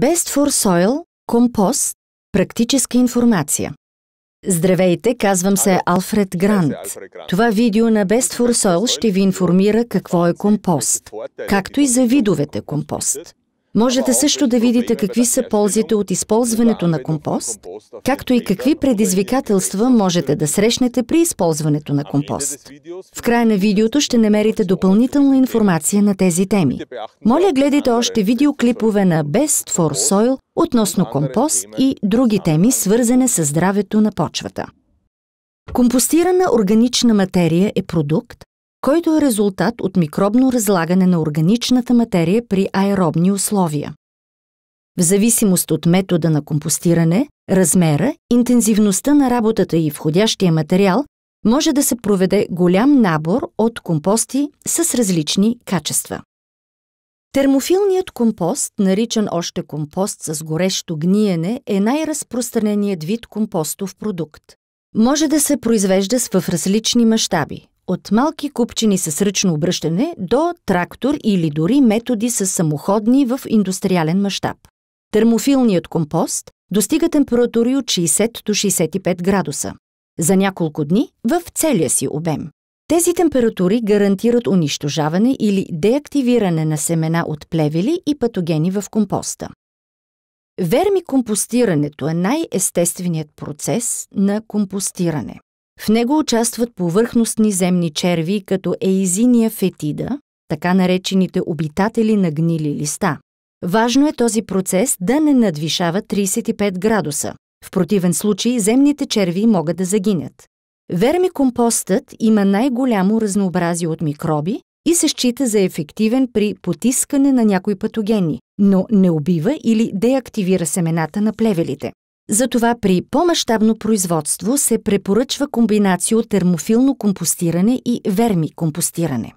Best for Soil, компост, практическа информация. Здравейте, казвам се Алфред Грант. Това видео на Best for Soil ще ви информира какво е компост, е както и за видовете компост. Можете също да видите какви са ползите от използването на компост, както и какви предизвикателства можете да срещнете при използването на компост. В края на видеото ще намерите допълнителна информация на тези теми. Моля, гледайте още видеоклипове на Best for Soil относно компост и други теми, свързани с здравето на почвата. Компостирана органична материя е продукт, който е резултат от микробно разлагане на органичната материя при аеробни условия. В зависимост от метода на компостиране, размера, интензивността на работата и входящия материал, може да се проведе голям набор от компости с различни качества. Термофилният компост, наричан още компост с горещо гниене, е най-разпространеният вид компостов продукт. Може да се произвежда в различни мащаби от малки купчини с ръчно обръщане до трактор или дори методи с самоходни в индустриален мащаб. Термофилният компост достига температури от 60 до 65 градуса. За няколко дни в целия си обем. Тези температури гарантират унищожаване или деактивиране на семена от плевели и патогени в компоста. Вермикомпостирането е най-естественият процес на компостиране. В него участват повърхностни земни черви, като еизиния фетида, така наречените обитатели на гнили листа. Важно е този процес да не надвишава 35 градуса. В противен случай земните черви могат да загинят. Вермикомпостът има най-голямо разнообразие от микроби и се счита за ефективен при потискане на някои патогени, но не убива или деактивира семената на плевелите. Затова при по-масштабно производство се препоръчва комбинация от термофилно компостиране и верми компостиране.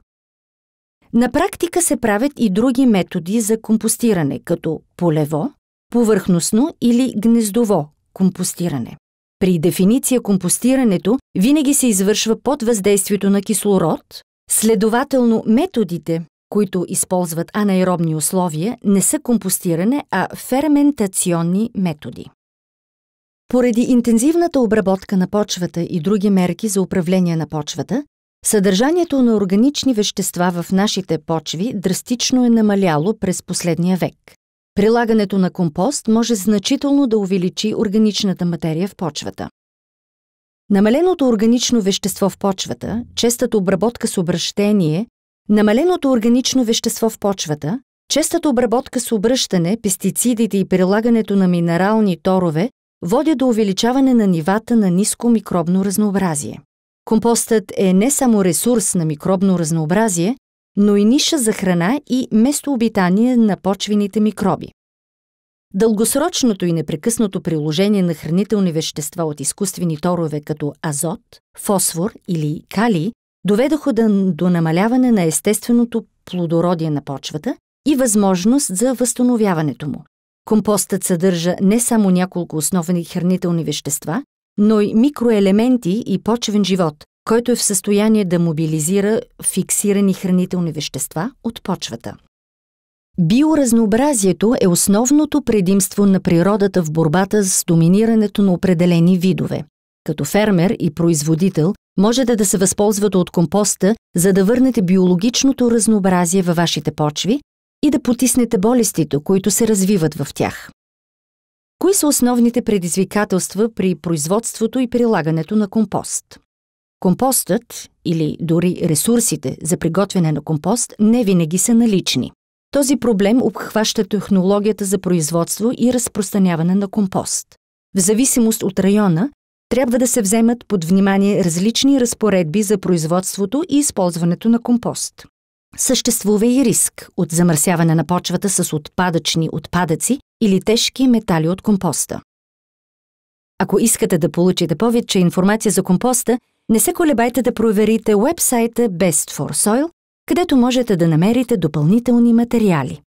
На практика се правят и други методи за компостиране, като полево, повърхностно или гнездово компостиране. При дефиниция компостирането винаги се извършва под въздействието на кислород, следователно методите, които използват анаеробни условия, не са компостиране, а ферментационни методи. Поради интензивната обработка на почвата и други мерки за управление на почвата, съдържанието на органични вещества в нашите почви драстично е намаляло през последния век. Прилагането на компост може значително да увеличи органичната материя в почвата. Намаленото органично вещество в почвата, честата обработка с обращение, намаленото органично вещество в почвата, честата обработка с обръщане, пестицидите и прилагането на минерални торове водят до увеличаване на нивата на ниско микробно разнообразие. Компостът е не само ресурс на микробно разнообразие, но и ниша за храна и местообитание на почвените микроби. Дългосрочното и непрекъснато приложение на хранителни вещества от изкуствени торове като азот, фосфор или калий доведоха до намаляване на естественото плодородие на почвата и възможност за възстановяването му. Компостът съдържа не само няколко основни хранителни вещества, но и микроелементи и почвен живот, който е в състояние да мобилизира фиксирани хранителни вещества от почвата. Биоразнообразието е основното предимство на природата в борбата с доминирането на определени видове. Като фермер и производител можете да се възползвате от компоста, за да върнете биологичното разнообразие във вашите почви, и да потиснете болестите, които се развиват в тях. Кои са основните предизвикателства при производството и прилагането на компост? Компостът или дори ресурсите за приготвяне на компост не винаги са налични. Този проблем обхваща технологията за производство и разпространяване на компост. В зависимост от района, трябва да се вземат под внимание различни разпоредби за производството и използването на компост. Съществува и риск от замърсяване на почвата с отпадъчни отпадъци или тежки метали от компоста. Ако искате да получите повече информация за компоста, не се колебайте да проверите вебсайта Best for Soil, където можете да намерите допълнителни материали.